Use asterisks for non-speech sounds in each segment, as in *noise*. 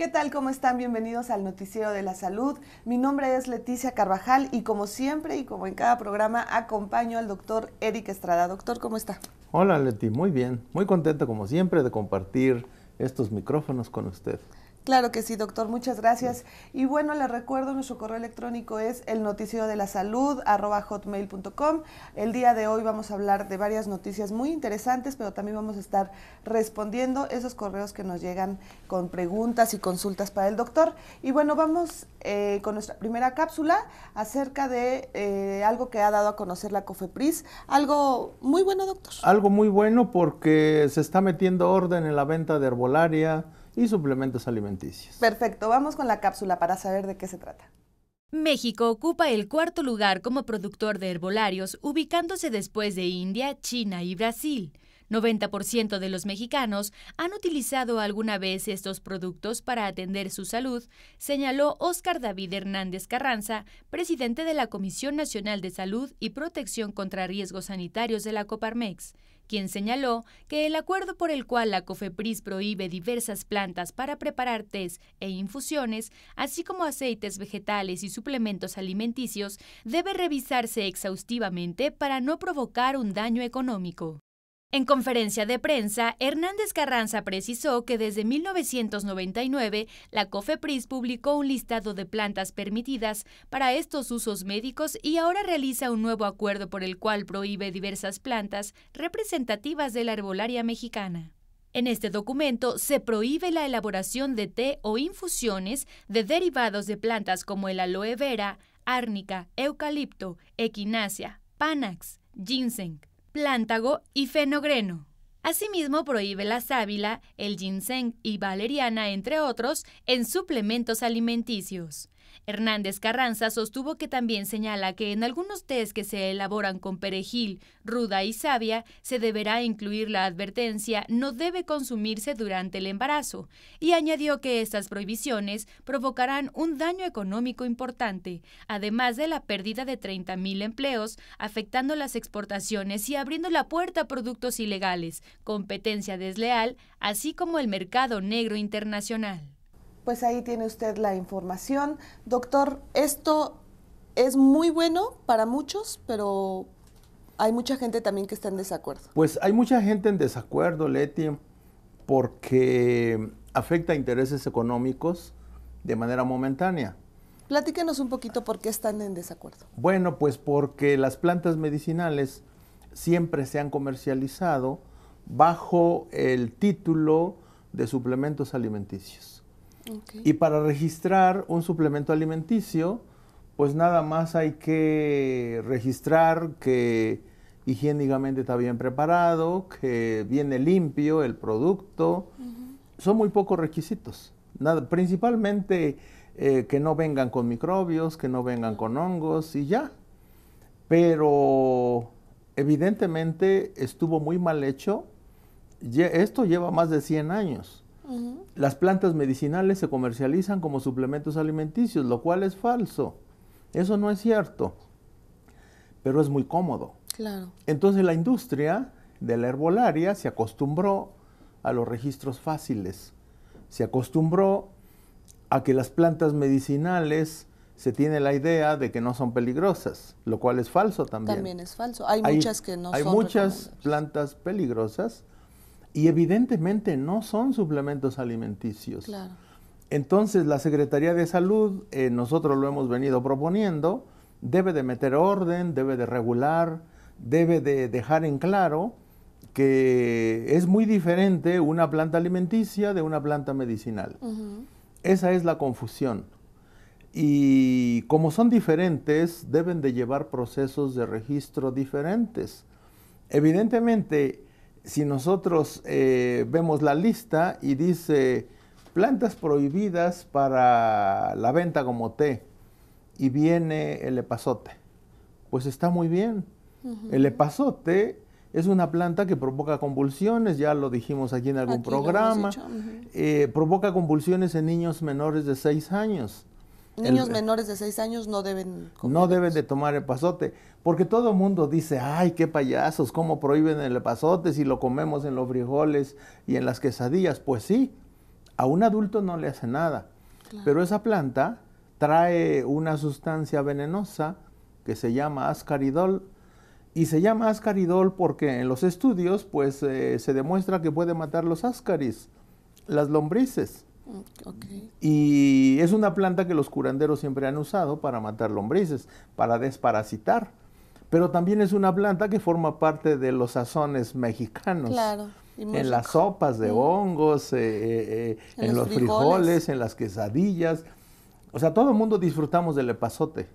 ¿Qué tal? ¿Cómo están? Bienvenidos al Noticiero de la Salud. Mi nombre es Leticia Carvajal y como siempre y como en cada programa acompaño al doctor Eric Estrada. Doctor, ¿cómo está? Hola Leti, muy bien. Muy contento como siempre de compartir estos micrófonos con usted. Claro que sí, doctor. Muchas gracias. Y bueno, les recuerdo, nuestro correo electrónico es el noticiero de la salud hotmail.com. El día de hoy vamos a hablar de varias noticias muy interesantes, pero también vamos a estar respondiendo esos correos que nos llegan con preguntas y consultas para el doctor. Y bueno, vamos eh, con nuestra primera cápsula acerca de eh, algo que ha dado a conocer la COFEPRIS. Algo muy bueno, doctor. Algo muy bueno porque se está metiendo orden en la venta de herbolaria y suplementos alimenticios. Perfecto, vamos con la cápsula para saber de qué se trata. México ocupa el cuarto lugar como productor de herbolarios, ubicándose después de India, China y Brasil. 90% de los mexicanos han utilizado alguna vez estos productos para atender su salud, señaló Óscar David Hernández Carranza, presidente de la Comisión Nacional de Salud y Protección contra Riesgos Sanitarios de la Coparmex quien señaló que el acuerdo por el cual la COFEPRIS prohíbe diversas plantas para preparar tés e infusiones, así como aceites vegetales y suplementos alimenticios, debe revisarse exhaustivamente para no provocar un daño económico. En conferencia de prensa, Hernández Carranza precisó que desde 1999 la COFEPRIS publicó un listado de plantas permitidas para estos usos médicos y ahora realiza un nuevo acuerdo por el cual prohíbe diversas plantas representativas de la herbolaria mexicana. En este documento se prohíbe la elaboración de té o infusiones de derivados de plantas como el aloe vera, árnica, eucalipto, equinacia, panax, ginseng, plántago y fenogreno. Asimismo, prohíbe la sábila, el ginseng y valeriana, entre otros, en suplementos alimenticios. Hernández Carranza sostuvo que también señala que en algunos test que se elaboran con perejil, ruda y sabia, se deberá incluir la advertencia no debe consumirse durante el embarazo, y añadió que estas prohibiciones provocarán un daño económico importante, además de la pérdida de 30.000 empleos, afectando las exportaciones y abriendo la puerta a productos ilegales, competencia desleal, así como el mercado negro internacional pues ahí tiene usted la información. Doctor, esto es muy bueno para muchos, pero hay mucha gente también que está en desacuerdo. Pues hay mucha gente en desacuerdo, Leti, porque afecta intereses económicos de manera momentánea. Platíquenos un poquito por qué están en desacuerdo. Bueno, pues porque las plantas medicinales siempre se han comercializado bajo el título de suplementos alimenticios. Y para registrar un suplemento alimenticio, pues nada más hay que registrar que higiénicamente está bien preparado, que viene limpio el producto. Son muy pocos requisitos. principalmente eh, que no vengan con microbios, que no vengan con hongos y ya. Pero evidentemente estuvo muy mal hecho. Esto lleva más de 100 años. Las plantas medicinales se comercializan como suplementos alimenticios, lo cual es falso. Eso no es cierto, pero es muy cómodo. Claro. Entonces la industria de la herbolaria se acostumbró a los registros fáciles, se acostumbró a que las plantas medicinales se tiene la idea de que no son peligrosas, lo cual es falso también. También es falso. Hay, muchas que no son. Hay muchas plantas peligrosas y evidentemente no son suplementos alimenticios. Claro. Entonces la Secretaría de Salud, eh, nosotros lo hemos venido proponiendo, debe de meter orden, debe de regular, debe de dejar en claro que es muy diferente una planta alimenticia de una planta medicinal. Esa es la confusión. Y como son diferentes, deben de llevar procesos de registro diferentes. Evidentemente, si nosotros eh, vemos la lista y dice plantas prohibidas para la venta como té y viene el epazote, pues está muy bien. El epazote es una planta que provoca convulsiones, ya lo dijimos aquí en algún programa, eh, provoca convulsiones en niños menores de 6 años. Niños menores de 6 años no deben... no deben de tomar el pasote, porque todo el mundo dice, ay, qué payasos, ¿cómo prohíben el pasote si lo comemos en los frijoles y en las quesadillas? Pues sí, a un adulto no le hace nada, pero esa planta trae una sustancia venenosa que se llama ascaridol, y se llama ascaridol porque en los estudios pues eh, se demuestra que puede matar los ascaris, las lombrices. Y es una planta que los curanderos siempre han usado para matar lombrices, para desparasitar. Pero también es una planta que forma parte de los sazones mexicanos. Claro. En las sopas de hongos, eh, eh, eh, en, los, frijoles. en las quesadillas. O sea, todo el mundo disfrutamos del epazote.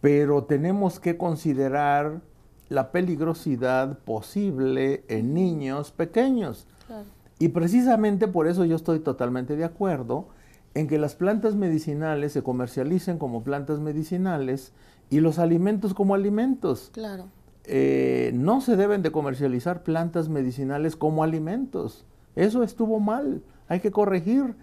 Pero tenemos que considerar la peligrosidad posible en niños pequeños. Claro. Y precisamente por eso yo estoy totalmente de acuerdo en que las plantas medicinales se comercialicen como plantas medicinales y los alimentos como alimentos. Claro. Eh, no se deben de comercializar plantas medicinales como alimentos. Eso estuvo mal, hay que corregir.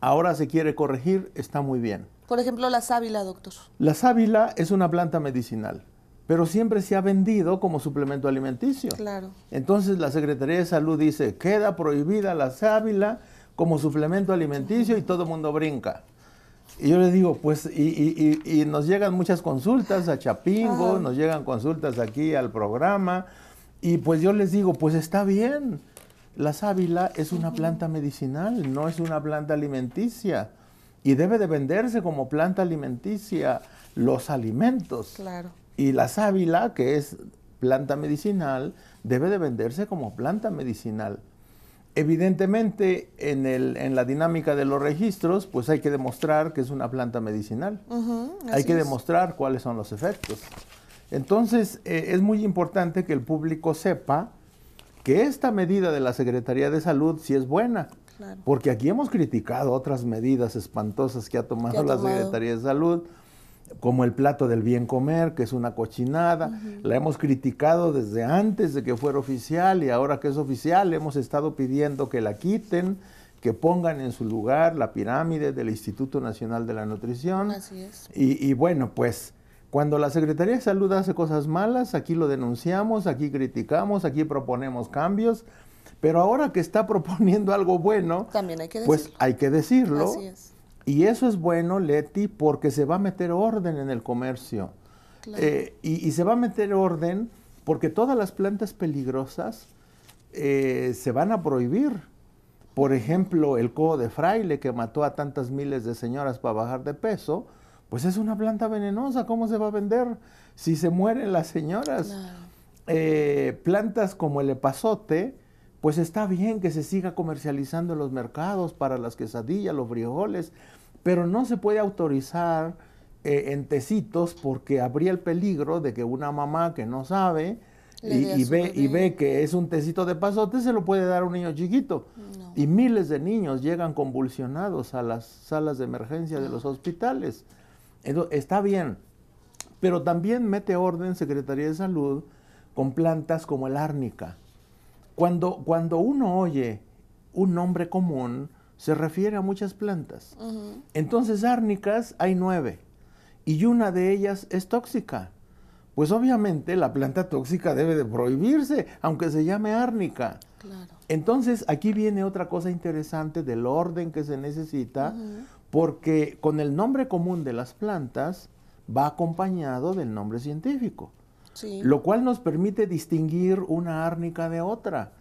Ahora se quiere corregir, está muy bien. Por ejemplo, la sábila, doctor. La sábila es una planta medicinal pero siempre se ha vendido como suplemento alimenticio. Claro. Entonces la Secretaría de Salud dice, queda prohibida la sábila como suplemento alimenticio y todo el mundo brinca. Y yo les digo, pues, y, nos llegan muchas consultas a Chapingo, nos llegan consultas aquí al programa, y pues yo les digo, pues está bien, la sábila es una planta medicinal, no es una planta alimenticia, y debe de venderse como planta alimenticia los alimentos. Claro. Y la sábila, que es planta medicinal, debe de venderse como planta medicinal. Evidentemente, en, el, la dinámica de los registros, pues hay que demostrar que es una planta medicinal. hay que demostrar cuáles son los efectos. Entonces, eh, es muy importante que el público sepa que esta medida de la Secretaría de Salud sí es buena. Porque aquí hemos criticado otras medidas espantosas que ha tomado? la Secretaría de Salud como el plato del bien comer, que es una cochinada. La hemos criticado desde antes de que fuera oficial y ahora que es oficial hemos estado pidiendo que la quiten, que pongan en su lugar la pirámide del Instituto Nacional de la Nutrición. Así es. Y, bueno, pues cuando la Secretaría de Salud hace cosas malas, aquí lo denunciamos, aquí criticamos, aquí proponemos cambios. Pero ahora que está *laughs* proponiendo algo bueno, pues hay que decirlo. Y eso es bueno, Leti, porque se va a meter orden en el comercio. Eh, y, se va a meter orden porque todas las plantas peligrosas eh, se van a prohibir. Por ejemplo, el codo de fraile que mató a tantas miles de señoras para bajar de peso, pues es una planta venenosa. ¿Cómo se va a vender si se mueren las señoras? Eh, plantas como el epazote, pues está bien que se siga comercializando en los mercados para las quesadillas, los frijoles, pero no se puede autorizar eh, en tecitos porque habría el peligro de que una mamá que no sabe y, ve, que es un tecito de pasote, se lo puede dar a un niño chiquito. Y miles de niños llegan convulsionados a las salas de emergencia de los hospitales. está bien, pero también mete orden Secretaría de Salud con plantas como el árnica cuando, cuando uno oye un nombre común, se refiere a muchas plantas. Entonces, árnicas hay nueve y una de ellas es tóxica. Pues obviamente la planta tóxica debe de prohibirse, aunque se llame árnica. Entonces, aquí viene otra cosa interesante del orden que se necesita, porque con el nombre común de las plantas va acompañado del nombre científico lo cual nos permite distinguir una árnica de otra.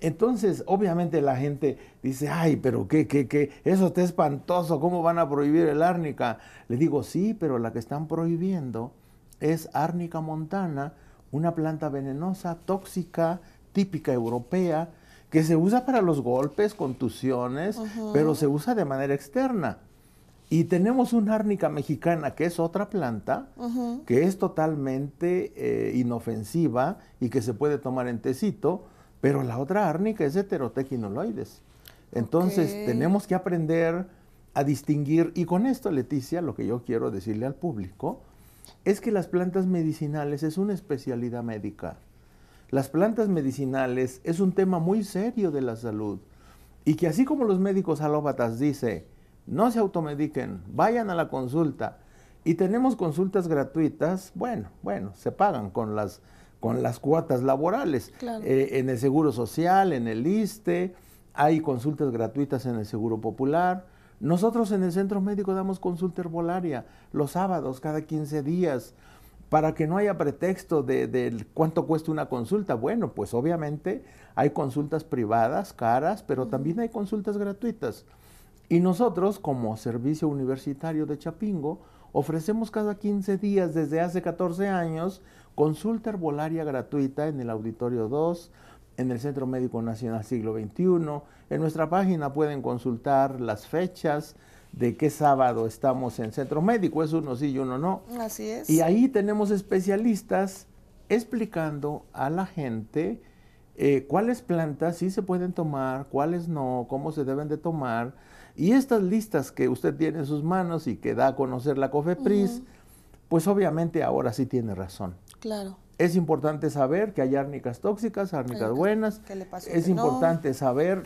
Entonces, obviamente la gente dice, ay, pero qué, qué, qué, eso está espantoso, ¿cómo van a prohibir el árnica? Le digo, sí, pero la que están prohibiendo es árnica montana, una planta venenosa, tóxica, típica europea, que se usa para los golpes, contusiones, pero se usa de manera externa. Y tenemos una árnica mexicana, que es otra planta, que es totalmente eh, inofensiva y que se puede tomar en tecito, pero la otra árnica es heterotequinoloides. Entonces, tenemos que aprender a distinguir, y con esto, Leticia, lo que yo quiero decirle al público, es que las plantas medicinales es una especialidad médica. Las plantas medicinales es un tema muy serio de la salud. Y que así como los médicos alópatas dice, no se automediquen, vayan a la consulta. Y tenemos consultas gratuitas, bueno, bueno, se pagan con las, con las cuotas laborales. Eh, en el Seguro Social, en el ISTE, hay consultas gratuitas en el Seguro Popular. Nosotros en el Centro Médico damos consulta herbolaria los sábados, cada 15 días, para que no haya pretexto de, cuánto cuesta una consulta. Bueno, pues obviamente hay consultas privadas, caras, pero también hay consultas gratuitas. Y nosotros, como Servicio Universitario de Chapingo, ofrecemos cada 15 días desde hace 14 años consulta herbolaria gratuita en el Auditorio 2, en el Centro Médico Nacional Siglo XXI. En nuestra página pueden consultar las fechas de qué sábado estamos en Centro Médico, es uno sí y uno no. Así es. Y ahí tenemos especialistas explicando a la gente eh, cuáles plantas sí se pueden tomar, cuáles no, cómo se deben de tomar. Y estas listas que usted tiene en sus manos y que da a conocer la COFEPRIS, pues obviamente ahora sí tiene razón. Claro. Es importante saber que hay árnicas tóxicas, árnicas buenas. es importante saber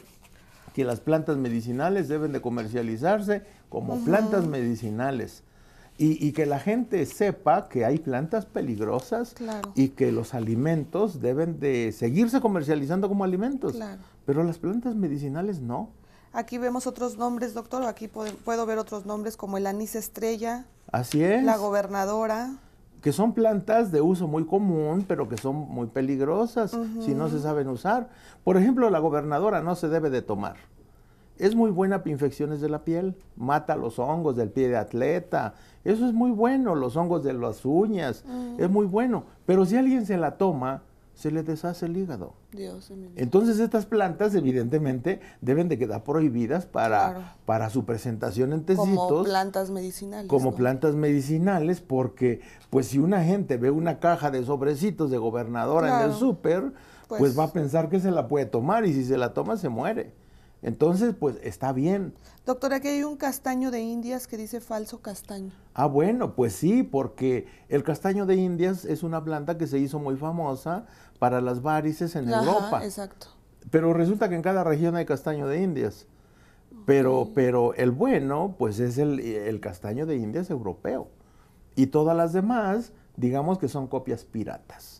que las plantas medicinales deben de comercializarse como plantas medicinales y, que la gente sepa que hay plantas peligrosas y que los alimentos deben de seguirse comercializando como alimentos, pero las plantas medicinales no. Aquí vemos otros nombres, doctor, aquí puedo, ver otros nombres como el anís estrella. Así es. La gobernadora que son plantas de uso muy común, pero que son muy peligrosas si no se saben usar. Por ejemplo, la gobernadora no se debe de tomar. Es muy buena para infecciones de la piel, mata los hongos del pie de atleta, eso es muy bueno, los hongos de las uñas, mm. es muy bueno, pero si alguien se la toma, se le deshace el hígado. Entonces estas plantas evidentemente deben de quedar prohibidas para, para su presentación en tecitos. Como plantas medicinales. Como plantas medicinales porque pues si una gente ve una caja de sobrecitos de gobernadora en el súper, pues, pues va a pensar que se la puede tomar y si se la toma se muere. Entonces, pues está bien. Doctora, aquí hay un castaño de Indias que dice falso castaño. Ah, bueno, pues sí, porque el castaño de Indias es una planta que se hizo muy famosa para las varices en Europa. Exacto. Pero resulta que en cada región hay castaño de Indias. Pero, pero el bueno, pues es el castaño de Indias europeo. Y todas las demás, digamos que son copias piratas.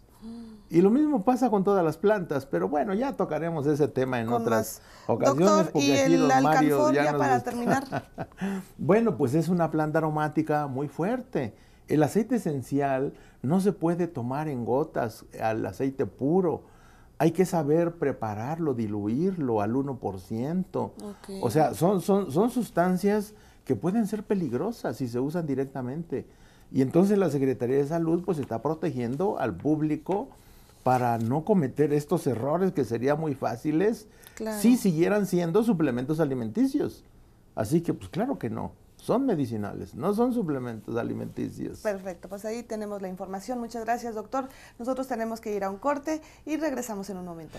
Y lo mismo pasa con todas las plantas, pero bueno, ya tocaremos ese tema en otras ocasiones. y el Mario ya para terminar. *laughs* bueno, pues es una planta aromática muy fuerte. El aceite esencial no se puede tomar en gotas al aceite puro. Hay que saber prepararlo, diluirlo al 1%. O sea, son, son, son sustancias que pueden ser peligrosas si se usan directamente. Y entonces la Secretaría de Salud pues está protegiendo al público para no cometer estos errores que serían muy fáciles si siguieran siendo suplementos alimenticios. Así que, pues claro que no. Son medicinales, no son suplementos alimenticios. Perfecto, pues ahí tenemos la información. Muchas gracias, doctor. Nosotros tenemos que ir a un corte y regresamos en un momento.